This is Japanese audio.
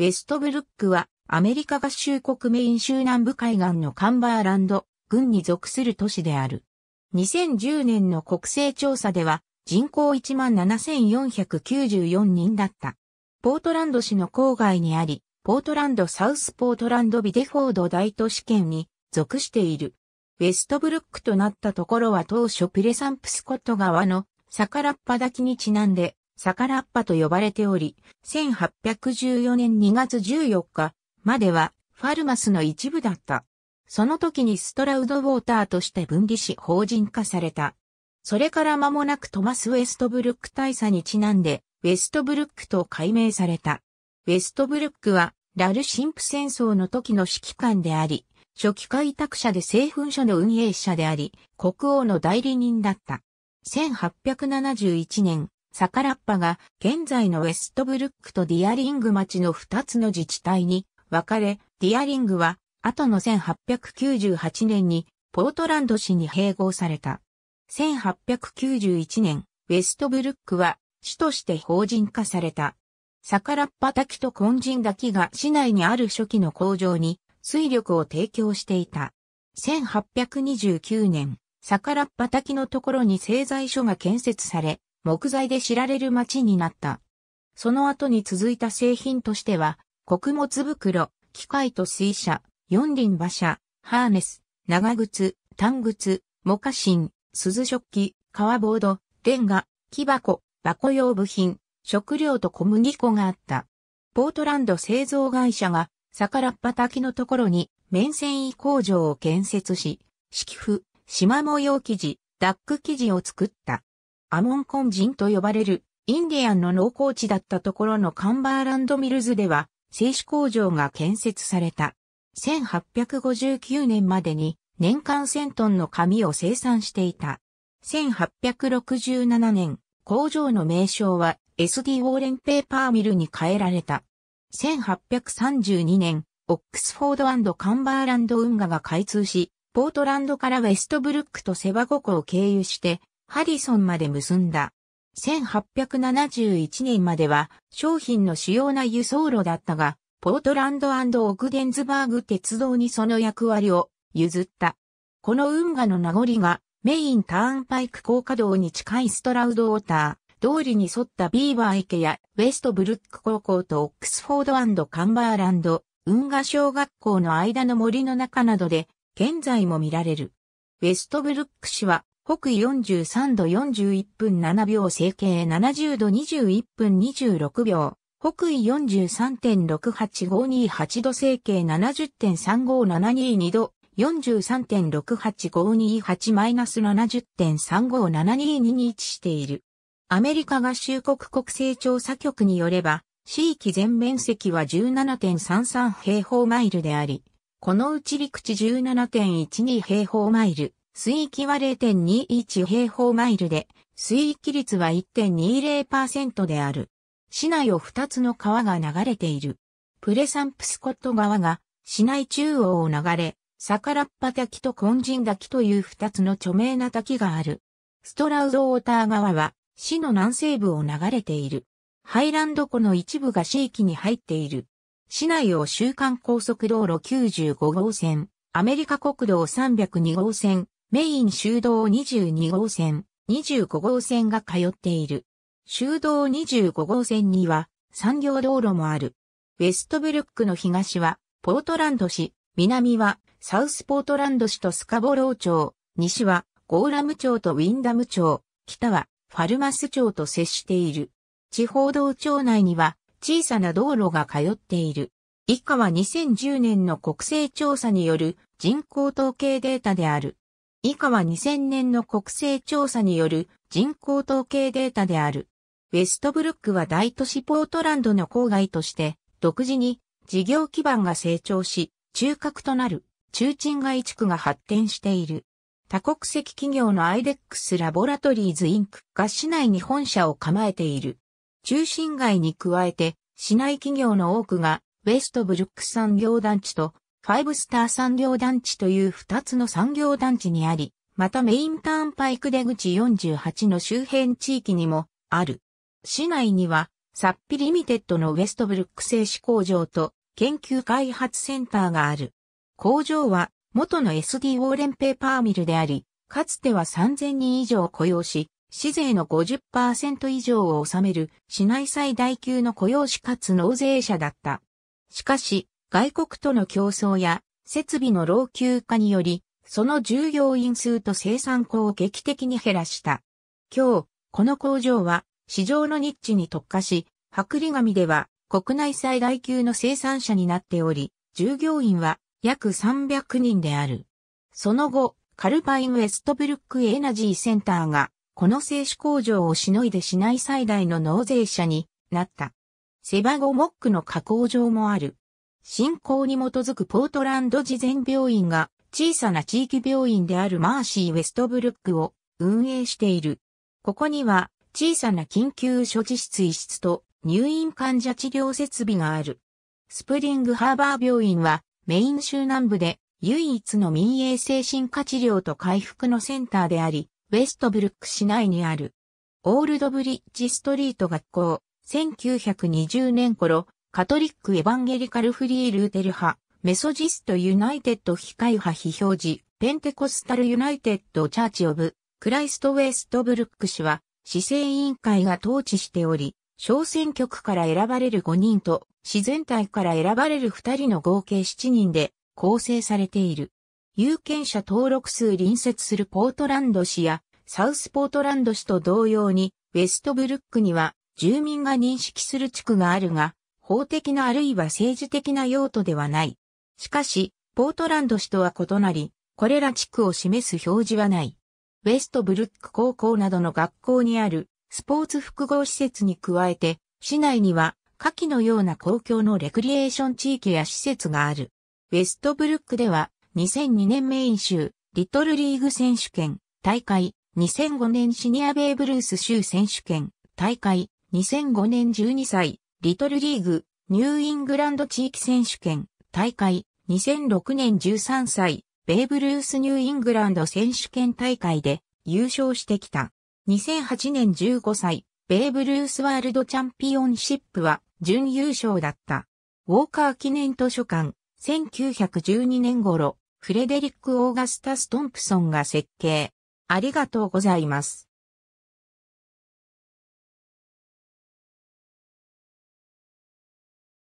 ウェストブルックはアメリカ合衆国メイン州南部海岸のカンバーランド、郡に属する都市である。2010年の国勢調査では人口17,494人だった。ポートランド市の郊外にあり、ポートランドサウスポートランドビデフォード大都市圏に属している。ウェストブルックとなったところは当初プレサンプスコット川のサカラッパ滝にちなんで逆ラッパと呼ばれており、1814年2月14日まではファルマスの一部だった。その時にストラウドウォーターとして分離し法人化された。それから間もなくトマス・ウェストブルック大佐にちなんで、ウェストブルックと改名された。ウェストブルックは、ラルシンプ戦争の時の指揮官であり、初期開拓者で製粉所の運営者であり、国王の代理人だった。1871年、サカラッパが現在のウェストブルックとディアリング町の2つの自治体に分かれ、ディアリングは後の1898年にポートランド市に併合された。1891年、ウェストブルックは市として法人化された。サカラッパ滝と根人滝が市内にある初期の工場に水力を提供していた。1829年、サカラッパ滝のところに製材所が建設され、木材で知られる町になった。その後に続いた製品としては、穀物袋、機械と水車、四輪馬車、ハーネス、長靴、短靴、モカシン、鈴食器、革ボード、レンガ、木箱、箱用部品、食料と小麦粉があった。ポートランド製造会社が、逆らっ畑のところに、面繊維工場を建設し、敷布、縞模様生地、ダック生地を作った。アモンコン人と呼ばれるインディアンの農耕地だったところのカンバーランドミルズでは製紙工場が建設された。1859年までに年間1000トンの紙を生産していた。1867年、工場の名称は SD ウォーレンペーパーミルに変えられた。1832年、オックスフォードカンバーランド運河が開通し、ポートランドからウェストブルックとセバゴ湖を経由して、ハリソンまで結んだ。1871年までは商品の主要な輸送路だったが、ポートランドオグデンズバーグ鉄道にその役割を譲った。この運河の名残がメインターンパイク高架道に近いストラウドウォーター、通りに沿ったビーバー池やウェストブルック高校とオックスフォードカンバーランド、運河小学校の間の森の中などで現在も見られる。ウェストブルック市は北緯43度41分7秒整形70度21分26秒。北緯43.68528度整形70.35722度43.68528-70.35722に位置している。アメリカ合衆国国勢調査局によれば、地域全面積は17.33平方マイルであり、このうち陸地17.12平方マイル、水域は0.21平方マイルで、水域率は1.20%である。市内を2つの川が流れている。プレサンプスコット川が市内中央を流れ、サカラッパ滝とコンジン滝という2つの著名な滝がある。ストラウドウォーター川は市の南西部を流れている。ハイランド湖の一部が市域に入っている。市内を週間高速道路95号線、アメリカ国道302号線、メイン修道22号線、25号線が通っている。修道25号線には産業道路もある。ウェストブルックの東はポートランド市、南はサウスポートランド市とスカボロー町、西はゴーラム町とウィンダム町、北はファルマス町と接している。地方道町内には小さな道路が通っている。以下は2010年の国勢調査による人口統計データである。以下は2000年の国勢調査による人口統計データである。ウェストブルックは大都市ポートランドの郊外として独自に事業基盤が成長し、中核となる中鎮街地区が発展している。多国籍企業のアイデックスラボラトリーズインクが市内に本社を構えている。中心街に加えて市内企業の多くがウェストブルック産業団地とファイブスター産業団地という二つの産業団地にあり、またメインターンパイク出口48の周辺地域にもある。市内には、サッピリミテッドのウェストブルック製紙工場と研究開発センターがある。工場は元の SD ウォーレンペーパーミルであり、かつては3000人以上雇用し、市税の50%以上を納める市内最大級の雇用しかつ納税者だった。しかし、外国との競争や設備の老朽化により、その従業員数と生産工を劇的に減らした。今日、この工場は市場のニッチに特化し、剥離紙では国内最大級の生産者になっており、従業員は約300人である。その後、カルパインウェストブルックエナジーセンターが、この製紙工場をしのいで市内最大の納税者になった。セバゴモックの加工場もある。信仰に基づくポートランド事前病院が小さな地域病院であるマーシー・ウェストブルックを運営している。ここには小さな緊急処置室医室と入院患者治療設備がある。スプリングハーバー病院はメイン州南部で唯一の民営精神科治療と回復のセンターであり、ウェストブルック市内にあるオールドブリッジストリート学校1920年頃カトリック・エヴァンゲリカル・フリー・ルーテル派、メソジスト・ユナイテッド・非会派非表示、ペンテコスタル・ユナイテッド・チャーチ・オブ、クライスト・ウェストブルック氏は、市政委員会が統治しており、小選挙区から選ばれる5人と、市全体から選ばれる2人の合計7人で構成されている。有権者登録数隣接するポートランド市や、サウスポートランド市と同様に、ウェストブルックには住民が認識する地区があるが、法的なあるいは政治的な用途ではない。しかし、ポートランド市とは異なり、これら地区を示す表示はない。ウェストブルック高校などの学校にあるスポーツ複合施設に加えて、市内には下記のような公共のレクリエーション地域や施設がある。ウェストブルックでは2002年メイン州リトルリーグ選手権大会、2005年シニアベイブルース州選手権大会、2005年12歳リトルリーグ、ニューイングランド地域選手権、大会、2006年13歳、ベーブ・ルース・ニューイングランド選手権大会で優勝してきた。2008年15歳、ベーブ・ルース・ワールドチャンピオンシップは準優勝だった。ウォーカー記念図書館、1912年頃、フレデリック・オーガスタス・トンプソンが設計。ありがとうございます。